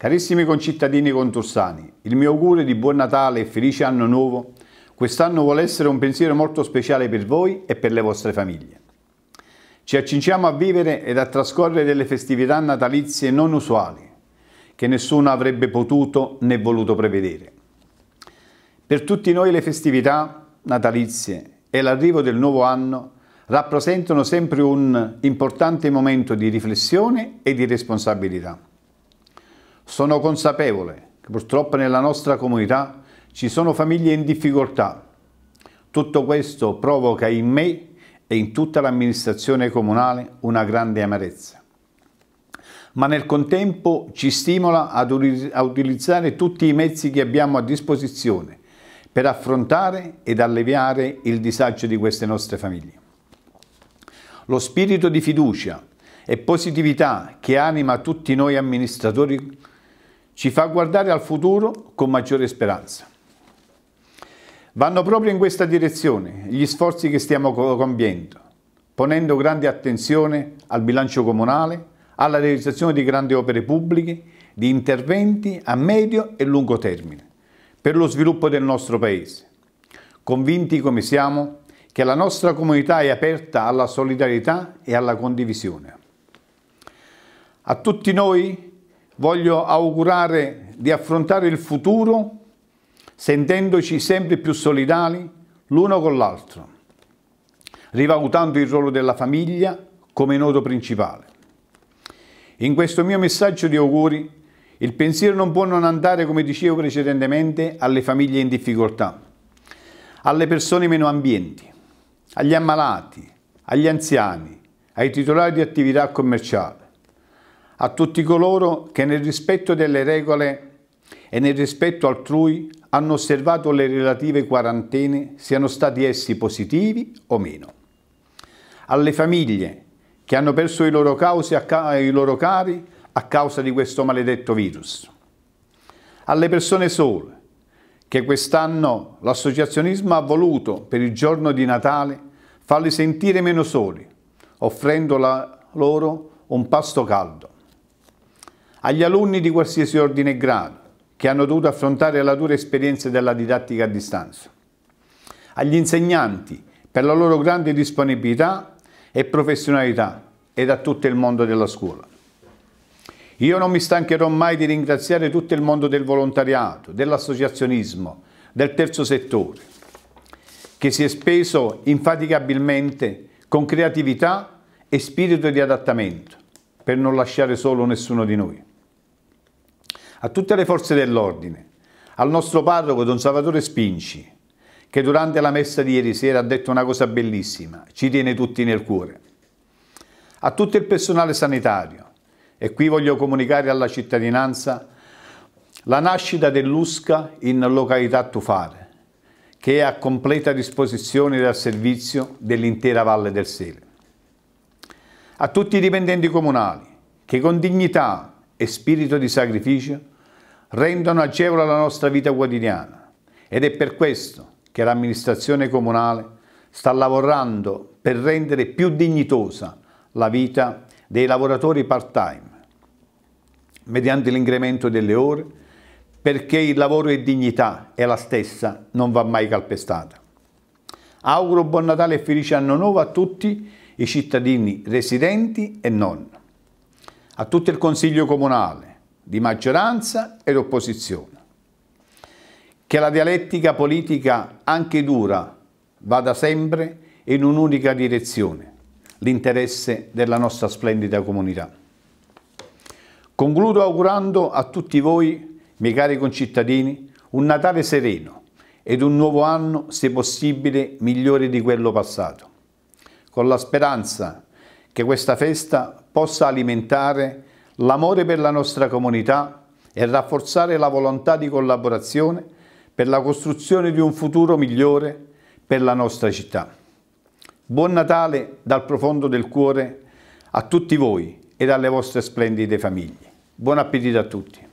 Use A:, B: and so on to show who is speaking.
A: Carissimi concittadini contursani, il mio augurio di buon Natale e felice anno nuovo quest'anno vuole essere un pensiero molto speciale per voi e per le vostre famiglie. Ci accingiamo a vivere ed a trascorrere delle festività natalizie non usuali, che nessuno avrebbe potuto né voluto prevedere. Per tutti noi le festività natalizie e l'arrivo del nuovo anno rappresentano sempre un importante momento di riflessione e di responsabilità. Sono consapevole che purtroppo nella nostra comunità ci sono famiglie in difficoltà. Tutto questo provoca in me e in tutta l'amministrazione comunale una grande amarezza. Ma nel contempo ci stimola ad utilizzare tutti i mezzi che abbiamo a disposizione per affrontare ed alleviare il disagio di queste nostre famiglie. Lo spirito di fiducia e positività che anima tutti noi amministratori ci fa guardare al futuro con maggiore speranza. Vanno proprio in questa direzione gli sforzi che stiamo compiendo, ponendo grande attenzione al bilancio comunale, alla realizzazione di grandi opere pubbliche, di interventi a medio e lungo termine per lo sviluppo del nostro Paese, convinti come siamo che la nostra comunità è aperta alla solidarietà e alla condivisione. A tutti noi voglio augurare di affrontare il futuro sentendoci sempre più solidali l'uno con l'altro, rivalutando il ruolo della famiglia come nodo principale. In questo mio messaggio di auguri, il pensiero non può non andare, come dicevo precedentemente, alle famiglie in difficoltà, alle persone meno ambienti, agli ammalati, agli anziani, ai titolari di attività commerciale, a tutti coloro che nel rispetto delle regole e nel rispetto altrui hanno osservato le relative quarantene, siano stati essi positivi o meno. Alle famiglie che hanno perso i loro, ca i loro cari a causa di questo maledetto virus. Alle persone sole che quest'anno l'associazionismo ha voluto per il giorno di Natale farli sentire meno soli, offrendo loro un pasto caldo agli alunni di qualsiasi ordine e grado che hanno dovuto affrontare la dura esperienza della didattica a distanza, agli insegnanti per la loro grande disponibilità e professionalità ed a tutto il mondo della scuola. Io non mi stancherò mai di ringraziare tutto il mondo del volontariato, dell'associazionismo, del terzo settore, che si è speso infaticabilmente con creatività e spirito di adattamento per non lasciare solo nessuno di noi a tutte le forze dell'ordine, al nostro parroco Don Salvatore Spinci, che durante la messa di ieri sera ha detto una cosa bellissima, ci tiene tutti nel cuore. A tutto il personale sanitario, e qui voglio comunicare alla cittadinanza la nascita dell'USCA in località Tufare, che è a completa disposizione del servizio dell'intera Valle del Sele. A tutti i dipendenti comunali, che con dignità e spirito di sacrificio rendono agevole la nostra vita quotidiana ed è per questo che l'amministrazione comunale sta lavorando per rendere più dignitosa la vita dei lavoratori part-time mediante l'incremento delle ore perché il lavoro è dignità e la stessa non va mai calpestata. Auguro buon Natale e felice anno nuovo a tutti i cittadini residenti e non. A tutto il Consiglio Comunale, di maggioranza ed opposizione. Che la dialettica politica, anche dura, vada sempre in un'unica direzione, l'interesse della nostra splendida comunità. Concludo augurando a tutti voi, miei cari concittadini, un Natale sereno ed un nuovo anno, se possibile, migliore di quello passato, con la speranza che questa festa possa alimentare l'amore per la nostra comunità e rafforzare la volontà di collaborazione per la costruzione di un futuro migliore per la nostra città. Buon Natale dal profondo del cuore a tutti voi e alle vostre splendide famiglie. Buon appetito a tutti.